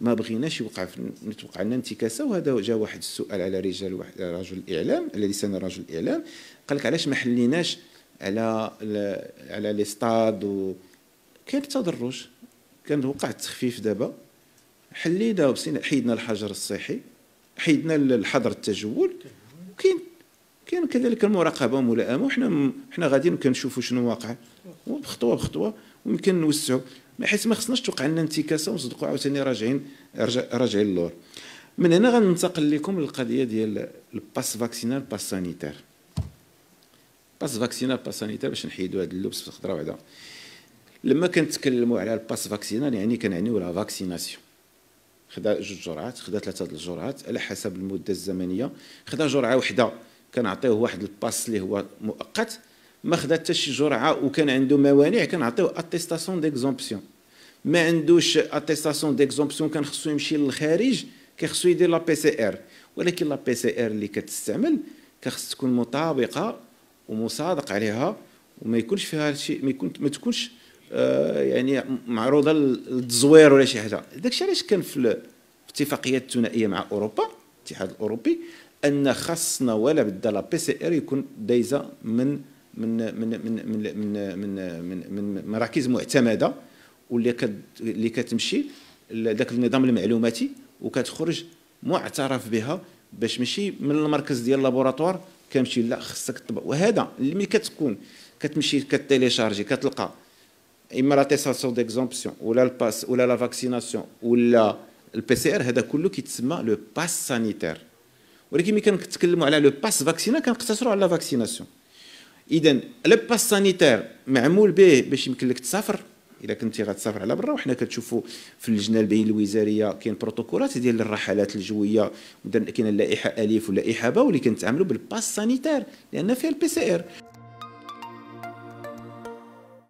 ما بغيناش يوقع نتوقع لنا انتكاسه وهذا جا واحد السؤال على رجال رجل الاعلام الذي سنى رجل الاعلام قال لك علاش ما حليناش على على لي ستاد و كاين التدرج كان وقع التخفيف دابا حلينا حيدنا الحجر الصحي حيدنا الحظر التجول كاين كاين كذلك المراقبه والملائمه وحنا حنا غاديين كنشوفوا شنو واقع وبخطوه بخطوه ويمكن نوسعوا بحيث ما خصناش توقع لنا انتكاسه ونصدقوا عاوتاني راجعين راجعين اللور من هنا غننتقل لكم للقضيه ديال الباس فاكسينال باس سانيتير باس فاكسينال باس سانيتير باش نحيدوا هذا اللبس في الخضره وحده لما كنتكلموا على الباس فاكسينال يعني كنعنيو لا فاكسيناسيون خدا جوج جرعات خدا ثلاثه الجرعات على حسب المده الزمنيه خدا جرعه واحده كنعطيوه واحد الباس اللي هو مؤقت ما خدا حتى شي جرعه وكان عنده موانع كنعطيو اتيستاسيون ديكزومبسيون ما عندوش اتيستاسيون ديكزومبسيون كان خصو يمشي للخارج كيخصو يدير لا بي سي ار ولكن لا بي سي ار اللي كتستعمل كخص تكون مطابقه ومصادق عليها وما يكونش فيها شي ما يكون ما تكونش آه يعني معروضه للتزوير ولا شي حاجه داكشي علاش كان في الاتفاقيات الثنائيه مع اوروبا الاتحاد الاوروبي ان خاصنا ولا بدا لا بي سي ار يكون دايزه من من من من من من من, من مراكز معتمده واللي اللي كتمشي لذاك النظام المعلوماتي وكتخرج معترف بها باش ماشي من المركز ديال اللابوراتوار كنمشي لا خصك تطبق وهذا اللي كتكون كتمشي كتيليشارجي كتلقى اما لا تيساسيون ديكزومبسيون ولا الباس ولا لا فاكسيناسيون ولا البي سي ار هذا كله كيتسمى لو باس سانيتير ولكن ملي كنتكلموا على لو باس فاكسينا كنقتصروا على لا فاكسيناسيون اذا الباس سانيتير معمول به باش يمكن لك تسافر الا كنتي غتسافر على برا وحنا كتشوفوا في اللجنه البين الوزاريه كاين بروتوكولات ديال الرحلات الجويه كاين اللائحه الف واللائحه باء واللي كنتعاملوا بالباس سانيتير لان فيها البي سي ار